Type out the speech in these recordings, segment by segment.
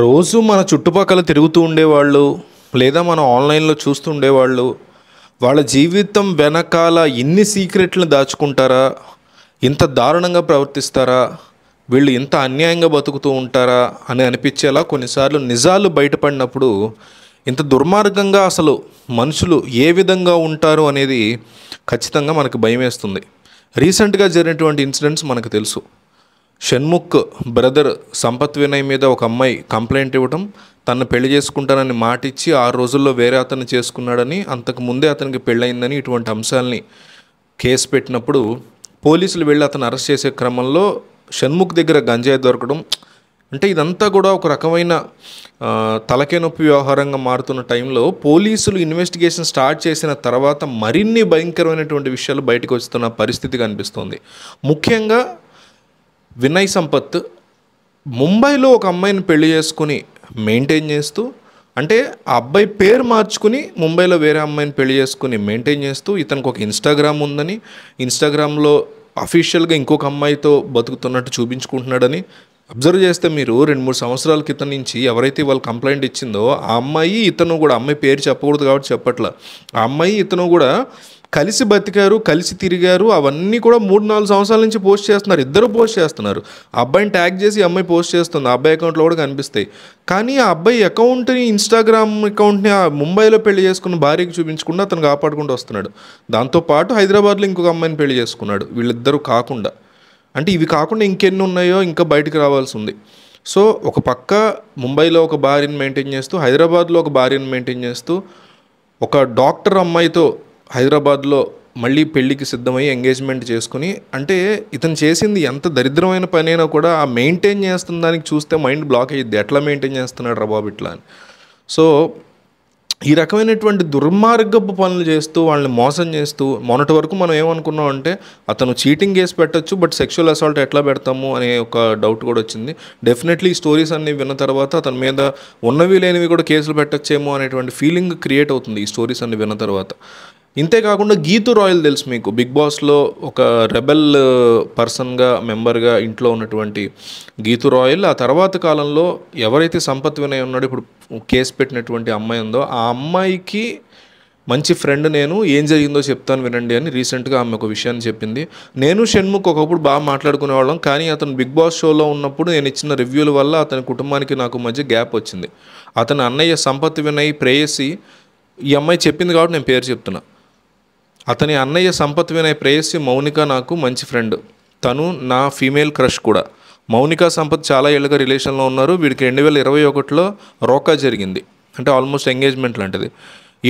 రోజు మన చుట్టుపక్కల తిరుగుతూ ఉండేవాళ్ళు లేదా మనం ఆన్లైన్లో చూస్తూ ఉండేవాళ్ళు వాళ్ళ జీవితం వెనకాల ఇన్ని సీక్రెట్లను దాచుకుంటారా ఇంత దారుణంగా ప్రవర్తిస్తారా వీళ్ళు ఇంత అన్యాయంగా బతుకుతూ ఉంటారా అని అనిపించేలా కొన్నిసార్లు నిజాలు బయటపడినప్పుడు ఇంత దుర్మార్గంగా అసలు మనుషులు ఏ విధంగా ఉంటారు అనేది ఖచ్చితంగా మనకు భయం వేస్తుంది రీసెంట్గా జరిగినటువంటి ఇన్సిడెంట్స్ మనకు తెలుసు షణ్ముఖ్ బ్రదర్ సంపత్ వినయ్ మీద ఒక అమ్మాయి కంప్లైంట్ ఇవ్వటం తను పెళ్లి చేసుకుంటానని మాటిచ్చి ఆరు రోజుల్లో వేరే అతను చేసుకున్నాడని అంతకు ముందే అతనికి పెళ్ళయిందని ఇటువంటి అంశాలని కేసు పెట్టినప్పుడు పోలీసులు వెళ్ళి అతను అరెస్ట్ చేసే క్రమంలో షణ్ముఖ్ దగ్గర గంజాయి దొరకడం అంటే ఇదంతా కూడా ఒక రకమైన తలకే నొప్పి వ్యవహారంగా మారుతున్న టైంలో పోలీసులు ఇన్వెస్టిగేషన్ స్టార్ట్ చేసిన తర్వాత మరిన్ని భయంకరమైనటువంటి విషయాలు బయటకు వస్తున్న పరిస్థితి కనిపిస్తుంది ముఖ్యంగా వినయ్ సంపత్ ముంబైలో ఒక అమ్మాయిని పెళ్లి చేసుకుని మెయింటైన్ చేస్తూ అంటే ఆ అబ్బాయి పేరు మార్చుకుని ముంబైలో వేరే అమ్మాయిని పెళ్లి చేసుకుని మెయింటైన్ చేస్తూ ఇతనికి ఒక ఇన్స్టాగ్రామ్ ఉందని ఇన్స్టాగ్రామ్లో అఫీషియల్గా ఇంకొక అమ్మాయితో బతుకుతున్నట్టు చూపించుకుంటున్నాడని అబ్జర్వ్ చేస్తే మీరు రెండు మూడు సంవత్సరాల క్రితం నుంచి ఎవరైతే వాళ్ళు కంప్లైంట్ ఇచ్చిందో ఆ అమ్మాయి ఇతను కూడా అమ్మాయి పేరు చెప్పకూడదు కాబట్టి చెప్పట్ల ఆ అమ్మాయి ఇతను కూడా కలిసి బతికారు కలిసి తిరిగారు అవన్నీ కూడా మూడు నాలుగు సంవత్సరాల నుంచి పోస్ట్ చేస్తున్నారు ఇద్దరు పోస్ట్ చేస్తున్నారు అబ్బాయిని ట్యాగ్ చేసి అమ్మాయి పోస్ట్ చేస్తుంది అబ్బాయి అకౌంట్లో కూడా కనిపిస్తాయి కానీ ఆ అబ్బాయి అకౌంట్ని ఇన్స్టాగ్రామ్ అకౌంట్ని ఆ ముంబైలో పెళ్లి చేసుకున్న భార్యకి చూపించకుండా అతను కాపాడుకుంటూ వస్తున్నాడు దాంతోపాటు హైదరాబాద్లో ఇంకొక అమ్మాయిని పెళ్లి చేసుకున్నాడు వీళ్ళిద్దరూ కాకుండా అంటే ఇవి కాకుండా ఇంకెన్ని ఉన్నాయో ఇంకా బయటకు రావాల్సి ఉంది సో ఒక పక్క ముంబైలో ఒక భార్యను మెయింటైన్ చేస్తూ హైదరాబాద్లో ఒక భార్యను మెయింటైన్ చేస్తూ ఒక డాక్టర్ అమ్మాయితో హైదరాబాద్లో మళ్ళీ పెళ్ళికి సిద్ధమై ఎంగేజ్మెంట్ చేసుకుని అంటే ఇతను చేసింది ఎంత దరిద్రమైన పనైనా కూడా ఆ మెయింటైన్ చేస్తున్న దానికి చూస్తే మైండ్ బ్లాక్ అయ్యిద్ది ఎట్లా మెయింటైన్ చేస్తున్నాడు రా బాబు ఇట్లా అని సో ఈ రకమైనటువంటి దుర్మార్గపు పనులు చేస్తూ వాళ్ళని మోసం చేస్తూ మొన్నటి వరకు మనం ఏమనుకున్నాం అంటే అతను చీటింగ్ కేసు పెట్టచ్చు బట్ సెక్షువల్ అసాల్ట్ ఎట్లా పెడతాము అనే ఒక డౌట్ కూడా వచ్చింది డెఫినెట్లీ ఈ స్టోరీస్ అన్ని విన్న తర్వాత అతని మీద ఉన్నవి లేనివి కూడా కేసులు పెట్టచ్చేమో అనేటువంటి ఫీలింగ్ క్రియేట్ అవుతుంది ఈ స్టోరీస్ అన్ని విన్న తర్వాత ఇంతే కాకుండా గీతు రాయల్ తెలుసు మీకు బిగ్ బాస్లో ఒక రెబెల్ పర్సన్గా మెంబర్గా ఇంట్లో ఉన్నటువంటి గీతు రాయల్ ఆ తర్వాత కాలంలో ఎవరైతే సంపత్ వినయ్ ఉన్నాడో ఇప్పుడు కేసు పెట్టినటువంటి అమ్మాయి ఉందో ఆ అమ్మాయికి మంచి ఫ్రెండ్ నేను ఏం జరిగిందో చెప్తాను వినండి అని రీసెంట్గా ఆమె ఒక విషయాన్ని చెప్పింది నేను షణ్ముఖ్ ఒకప్పుడు బాగా మాట్లాడుకునేవాళ్ళం కానీ అతను బిగ్ బాస్ షోలో ఉన్నప్పుడు నేను ఇచ్చిన రివ్యూల వల్ల అతని కుటుంబానికి నాకు మధ్య గ్యాప్ వచ్చింది అతని అన్నయ్య సంపత్ వినయ్ ప్రేయసి ఈ అమ్మాయి చెప్పింది కాబట్టి నేను పేరు చెప్తున్నా అతని అన్నయ్య సంపత్ వినయ్ ప్రేయస్సు మౌనిక నాకు మంచి ఫ్రెండ్ తను నా ఫీమేల్ క్రష్ కూడా మౌనిక సంపత్ చాలా ఏళ్ళుగా రిలేషన్లో ఉన్నారు వీడికి రెండు వేల ఇరవై ఒకటిలో రోకా జరిగింది అంటే ఆల్మోస్ట్ ఎంగేజ్మెంట్ లాంటిది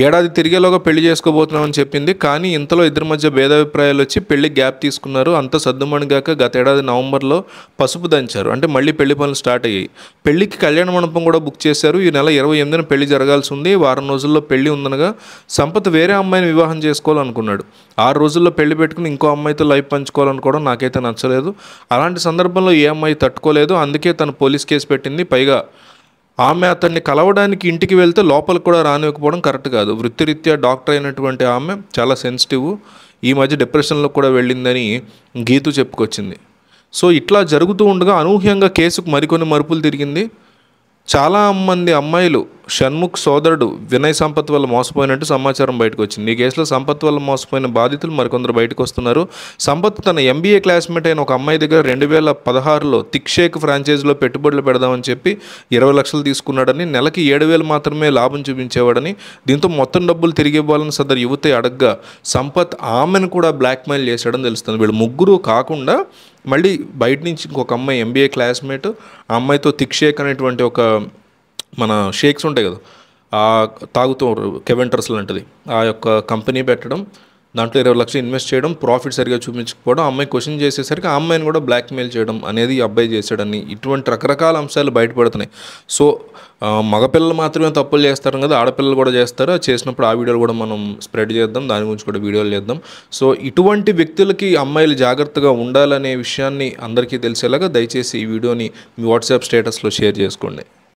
ఏడాది తిరిగేలోగా పెళ్లి చేసుకోబోతున్నామని చెప్పింది కానీ ఇంతలో ఇద్దరి మధ్య భేదాభిప్రాయాలు వచ్చి పెళ్లి గ్యాప్ తీసుకున్నారు అంత సర్దుమణిగాక గత ఏడాది నవంబర్లో పసుపు దంచారు అంటే మళ్ళీ పెళ్లి పనులు స్టార్ట్ అయ్యాయి పెళ్లికి కళ్యాణ మండపం కూడా బుక్ చేశారు ఈ నెల ఇరవై ఎనిమిదిన పెళ్లి జరగాల్సి ఉంది వారం రోజుల్లో పెళ్లి ఉందనగా సంపత్ వేరే అమ్మాయిని వివాహం చేసుకోవాలనుకున్నాడు ఆరు రోజుల్లో పెళ్లి పెట్టుకుని ఇంకో అమ్మాయితో లైఫ్ పంచుకోవాలనుకోవడం నాకైతే నచ్చలేదు అలాంటి సందర్భంలో ఏ అమ్మాయి తట్టుకోలేదు అందుకే తను పోలీస్ కేసు పెట్టింది పైగా ఆమె అతన్ని కలవడానికి ఇంటికి వెళ్తే లోపలికి కూడా రానివ్వకపోవడం కరెక్ట్ కాదు వృత్తిరీత్యా డాక్టర్ అయినటువంటి ఆమె చాలా సెన్సిటివ్ ఈ మధ్య డిప్రెషన్లో కూడా వెళ్ళిందని గీతు చెప్పుకొచ్చింది సో ఇట్లా జరుగుతూ ఉండగా అనూహ్యంగా కేసుకు మరికొన్ని మరుపులు తిరిగింది చాలా మంది అమ్మాయిలు షణ్ముఖ్ సోదరుడు వినయ్ సంపత్ వల్ల మోసపోయినట్టు సమాచారం బయటకు వచ్చింది ఈ కేసులో సంపత్ వల్ల మోసపోయిన బాధితులు మరికొందరు బయటకు వస్తున్నారు సంపత్ తన ఎంబీఏ క్లాస్మేట్ అయిన ఒక అమ్మాయి దగ్గర రెండు వేల పదహారులో తిక్షేక్ ఫ్రాంచైజీలో పెట్టుబడులు పెడదామని చెప్పి ఇరవై లక్షలు తీసుకున్నాడని నెలకి ఏడు వేలు మాత్రమే లాభం చూపించేవాడని దీంతో మొత్తం డబ్బులు తిరిగి ఇవ్వాలని సదరు యువత అడగ్గా సంపత్ ఆమెను కూడా బ్లాక్మెయిల్ చేశాడని తెలుస్తుంది వీళ్ళు ముగ్గురు కాకుండా మళ్ళీ బయట నుంచి ఇంకొక అమ్మాయి ఎంబీఏ క్లాస్మేట్ ఆ అమ్మాయితో తిక్షేక్ అనేటువంటి ఒక మన షేక్స్ ఉంటాయి కదా తాగుతూ కెవెంటర్స్ లాంటిది ఆ యొక్క కంపెనీ పెట్టడం దాంట్లో ఇరవై లక్షలు ఇన్వెస్ట్ చేయడం ప్రాఫిట్ సరిగా చూపించకపోవడం అమ్మాయి క్వశ్చన్ చేసేసరికి ఆ అమ్మాయిని కూడా బ్లాక్మెయిల్ చేయడం అనేది అబ్బాయి చేశాడని ఇటువంటి రకరకాల అంశాలు బయటపడుతున్నాయి సో మగపిల్లలు మాత్రమే తప్పులు చేస్తారు కదా ఆడపిల్లలు కూడా చేస్తారు చేసినప్పుడు ఆ వీడియోలు కూడా మనం స్ప్రెడ్ చేద్దాం దాని గురించి కూడా వీడియోలు చేద్దాం సో ఇటువంటి వ్యక్తులకి అమ్మాయిలు జాగ్రత్తగా ఉండాలనే విషయాన్ని అందరికీ తెలిసేలాగా దయచేసి ఈ వీడియోని మీ వాట్సాప్ స్టేటస్లో షేర్ చేసుకోండి